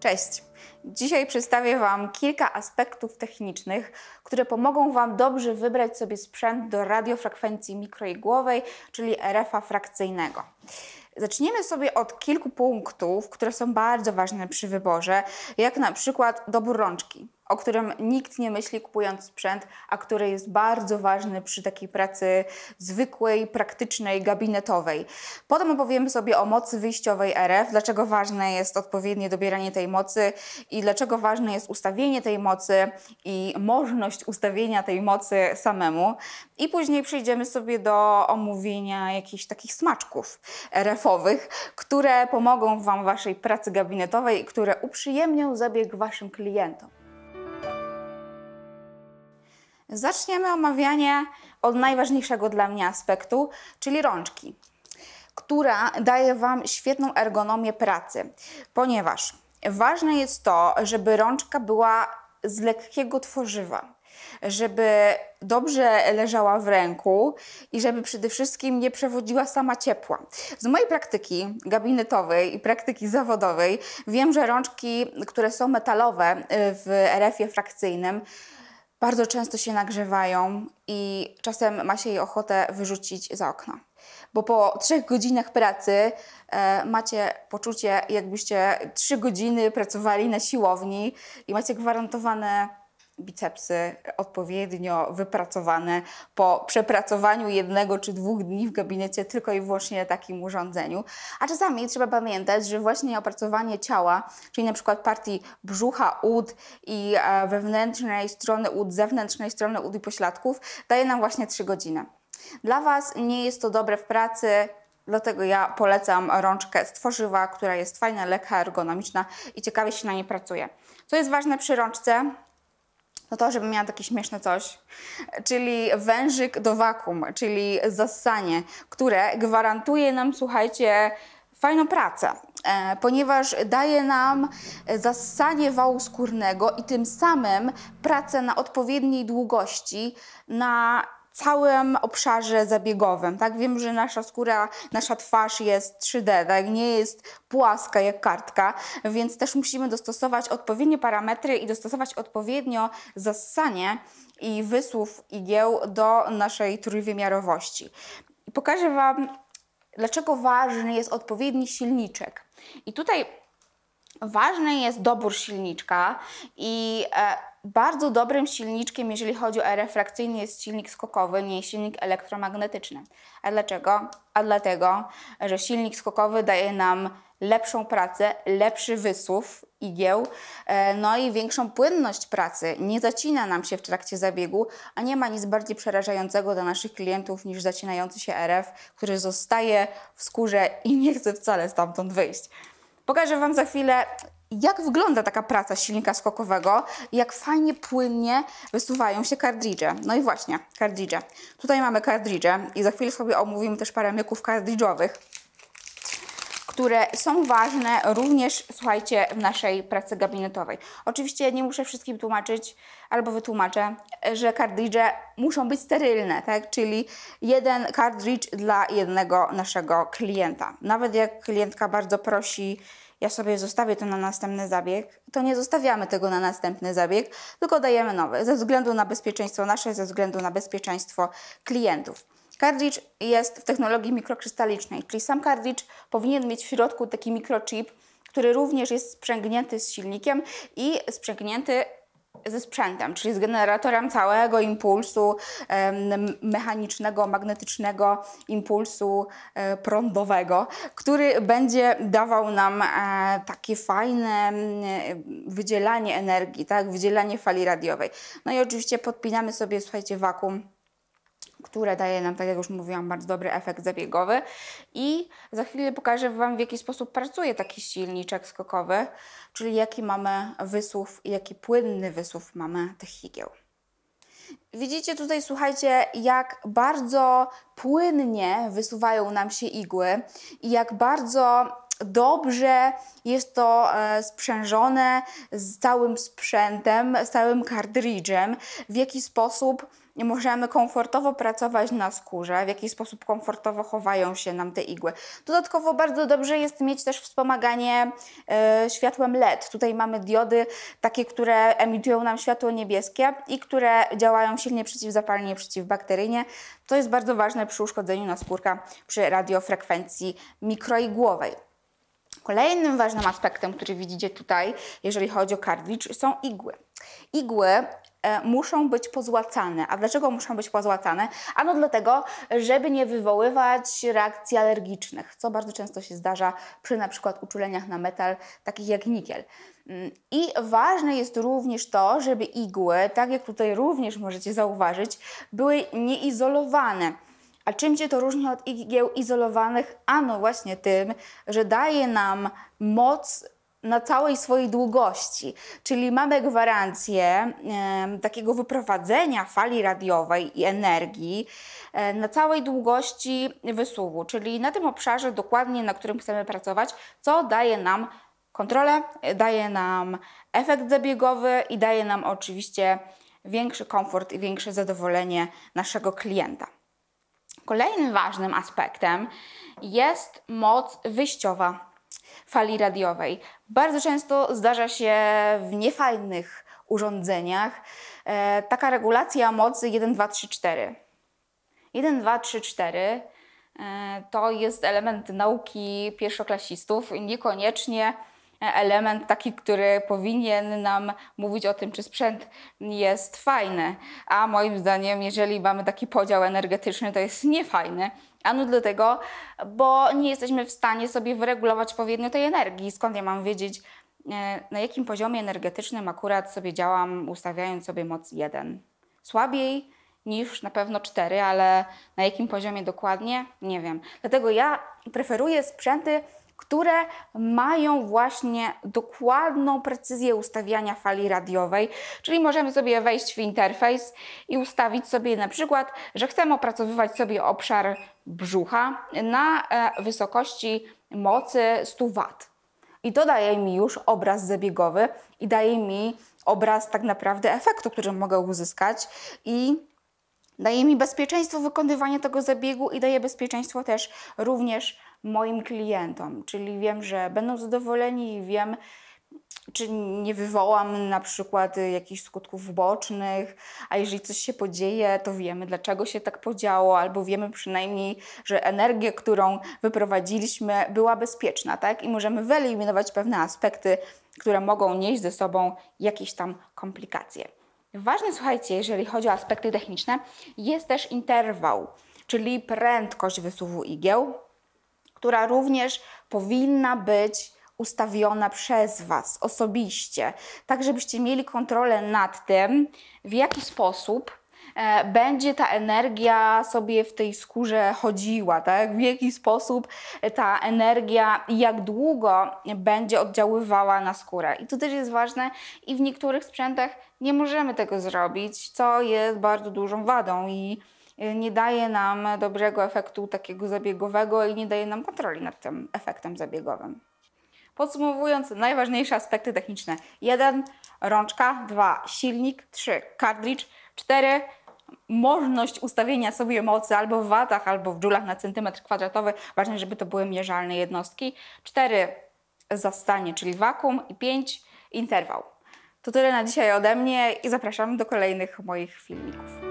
Cześć! Dzisiaj przedstawię Wam kilka aspektów technicznych, które pomogą Wam dobrze wybrać sobie sprzęt do radiofrekwencji mikroigłowej, czyli RF-a frakcyjnego. Zaczniemy sobie od kilku punktów, które są bardzo ważne przy wyborze, jak na przykład dobór rączki o którym nikt nie myśli kupując sprzęt, a który jest bardzo ważny przy takiej pracy zwykłej, praktycznej, gabinetowej. Potem opowiemy sobie o mocy wyjściowej RF, dlaczego ważne jest odpowiednie dobieranie tej mocy i dlaczego ważne jest ustawienie tej mocy i możliwość ustawienia tej mocy samemu. I później przejdziemy sobie do omówienia jakichś takich smaczków RF-owych, które pomogą Wam w Waszej pracy gabinetowej, które uprzyjemnią zabieg Waszym klientom. Zaczniemy omawianie od najważniejszego dla mnie aspektu, czyli rączki, która daje Wam świetną ergonomię pracy, ponieważ ważne jest to, żeby rączka była z lekkiego tworzywa, żeby dobrze leżała w ręku i żeby przede wszystkim nie przewodziła sama ciepła. Z mojej praktyki gabinetowej i praktyki zawodowej wiem, że rączki, które są metalowe y, w RF-ie frakcyjnym, bardzo często się nagrzewają i czasem ma się jej ochotę wyrzucić za okno. Bo po trzech godzinach pracy e, macie poczucie, jakbyście trzy godziny pracowali na siłowni i macie gwarantowane bicepsy odpowiednio wypracowane po przepracowaniu jednego czy dwóch dni w gabinecie tylko i wyłącznie na takim urządzeniu. A czasami trzeba pamiętać, że właśnie opracowanie ciała, czyli na przykład partii brzucha, ud i e, wewnętrznej strony ud, zewnętrznej strony ud i pośladków daje nam właśnie 3 godziny. Dla Was nie jest to dobre w pracy, Dlatego ja polecam rączkę z tworzywa, która jest fajna, lekka, ergonomiczna i ciekawie się na niej pracuje. Co jest ważne przy rączce, no to, żebym miała takie śmieszne coś, czyli wężyk do wakum, czyli zasanie, które gwarantuje nam, słuchajcie, fajną pracę, e, ponieważ daje nam zasanie wału skórnego i tym samym pracę na odpowiedniej długości, na całym obszarze zabiegowym. Tak wiem, że nasza skóra, nasza twarz jest 3D, tak? nie jest płaska jak kartka, więc też musimy dostosować odpowiednie parametry i dostosować odpowiednio zasanie i wysłów igieł do naszej trójwymiarowości. Pokażę Wam, dlaczego ważny jest odpowiedni silniczek. I tutaj ważny jest dobór silniczka i e, bardzo dobrym silniczkiem, jeżeli chodzi o e refrakcyjny, jest silnik skokowy, nie silnik elektromagnetyczny. A dlaczego? A dlatego, że silnik skokowy daje nam lepszą pracę, lepszy wysuw igieł, e, no i większą płynność pracy. Nie zacina nam się w trakcie zabiegu, a nie ma nic bardziej przerażającego dla naszych klientów niż zacinający się RF, który zostaje w skórze i nie chce wcale stamtąd wyjść. Pokażę Wam za chwilę, jak wygląda taka praca silnika skokowego, jak fajnie, płynnie wysuwają się kartridże. No i właśnie, kartridże. Tutaj mamy kartridże i za chwilę sobie omówimy też parę myków kartridżowych które są ważne również, słuchajcie, w naszej pracy gabinetowej. Oczywiście nie muszę wszystkim tłumaczyć, albo wytłumaczę, że kartridże muszą być sterylne, tak? czyli jeden kartridż dla jednego naszego klienta. Nawet jak klientka bardzo prosi, ja sobie zostawię to na następny zabieg, to nie zostawiamy tego na następny zabieg, tylko dajemy nowy, ze względu na bezpieczeństwo nasze, ze względu na bezpieczeństwo klientów. Cartridge jest w technologii mikrokrystalicznej, czyli sam cartridge powinien mieć w środku taki mikrochip, który również jest sprzęgnięty z silnikiem i sprzęgnięty ze sprzętem, czyli z generatorem całego impulsu mechanicznego, magnetycznego, impulsu e, prądowego, który będzie dawał nam e, takie fajne wydzielanie energii, tak, wydzielanie fali radiowej. No i oczywiście podpinamy sobie, słuchajcie, wakum które daje nam, tak jak już mówiłam, bardzo dobry efekt zabiegowy. I za chwilę pokażę Wam, w jaki sposób pracuje taki silniczek skokowy, czyli jaki mamy wysuw, jaki płynny wysuw mamy tych igieł. Widzicie tutaj, słuchajcie, jak bardzo płynnie wysuwają nam się igły i jak bardzo dobrze, jest to e, sprzężone z całym sprzętem, z całym kartridżem, w jaki sposób możemy komfortowo pracować na skórze, w jaki sposób komfortowo chowają się nam te igły. Dodatkowo bardzo dobrze jest mieć też wspomaganie e, światłem LED. Tutaj mamy diody takie, które emitują nam światło niebieskie i które działają silnie przeciwzapalnie, przeciwbakteryjnie. To jest bardzo ważne przy uszkodzeniu naskórka przy radiofrekwencji mikroigłowej. Kolejnym ważnym aspektem, który widzicie tutaj, jeżeli chodzi o karwicz, są igły. Igły e, muszą być pozłacane. A dlaczego muszą być pozłacane? Ano dlatego, żeby nie wywoływać reakcji alergicznych, co bardzo często się zdarza przy na przykład uczuleniach na metal, takich jak nikiel. Mm, I ważne jest również to, żeby igły, tak jak tutaj również możecie zauważyć, były nieizolowane a czym się to różni od igieł izolowanych? Ano właśnie tym, że daje nam moc na całej swojej długości. Czyli mamy gwarancję e, takiego wyprowadzenia fali radiowej i energii e, na całej długości wysuwu, czyli na tym obszarze dokładnie, na którym chcemy pracować, co daje nam kontrolę, daje nam efekt zabiegowy i daje nam oczywiście większy komfort i większe zadowolenie naszego klienta. Kolejnym ważnym aspektem jest moc wyjściowa fali radiowej. Bardzo często zdarza się w niefajnych urządzeniach e, taka regulacja mocy 1, 2, 3, 4. 1, 2, 3, 4 to jest element nauki pierwszoklasistów. i Niekoniecznie element taki, który powinien nam mówić o tym, czy sprzęt jest fajny. A moim zdaniem, jeżeli mamy taki podział energetyczny, to jest niefajny. A no dlatego, bo nie jesteśmy w stanie sobie wyregulować odpowiednio tej energii. Skąd ja mam wiedzieć, e, na jakim poziomie energetycznym akurat sobie działam, ustawiając sobie moc 1? Słabiej niż na pewno 4, ale na jakim poziomie dokładnie? Nie wiem. Dlatego ja preferuję sprzęty które mają właśnie dokładną precyzję ustawiania fali radiowej, czyli możemy sobie wejść w interfejs i ustawić sobie na przykład, że chcemy opracowywać sobie obszar brzucha na e, wysokości mocy 100 W. I to daje mi już obraz zabiegowy i daje mi obraz tak naprawdę efektu, który mogę uzyskać i daje mi bezpieczeństwo wykonywania tego zabiegu i daje bezpieczeństwo też również moim klientom. Czyli wiem, że będą zadowoleni i wiem, czy nie wywołam na przykład jakichś skutków bocznych, a jeżeli coś się podzieje, to wiemy, dlaczego się tak podziało, albo wiemy przynajmniej, że energia, którą wyprowadziliśmy, była bezpieczna, tak? I możemy wyeliminować pewne aspekty, które mogą nieść ze sobą jakieś tam komplikacje. Ważne, słuchajcie, jeżeli chodzi o aspekty techniczne, jest też interwał, czyli prędkość wysuwu igieł, która również powinna być ustawiona przez Was osobiście, tak żebyście mieli kontrolę nad tym, w jaki sposób e, będzie ta energia sobie w tej skórze chodziła, tak? W jaki sposób e, ta energia i jak długo będzie oddziaływała na skórę. I to też jest ważne i w niektórych sprzętach nie możemy tego zrobić, co jest bardzo dużą wadą i Y, nie daje nam dobrego efektu takiego zabiegowego i nie daje nam kontroli nad tym efektem zabiegowym. Podsumowując, najważniejsze aspekty techniczne. 1. Rączka. 2. Silnik. 3. Kartridż. 4. Możność ustawienia sobie mocy albo w watach, albo w joulach na centymetr kwadratowy. Ważne, żeby to były mierzalne jednostki. 4. Zastanie, czyli wakum. I 5. Interwał. To tyle na dzisiaj ode mnie i zapraszam do kolejnych moich filmików.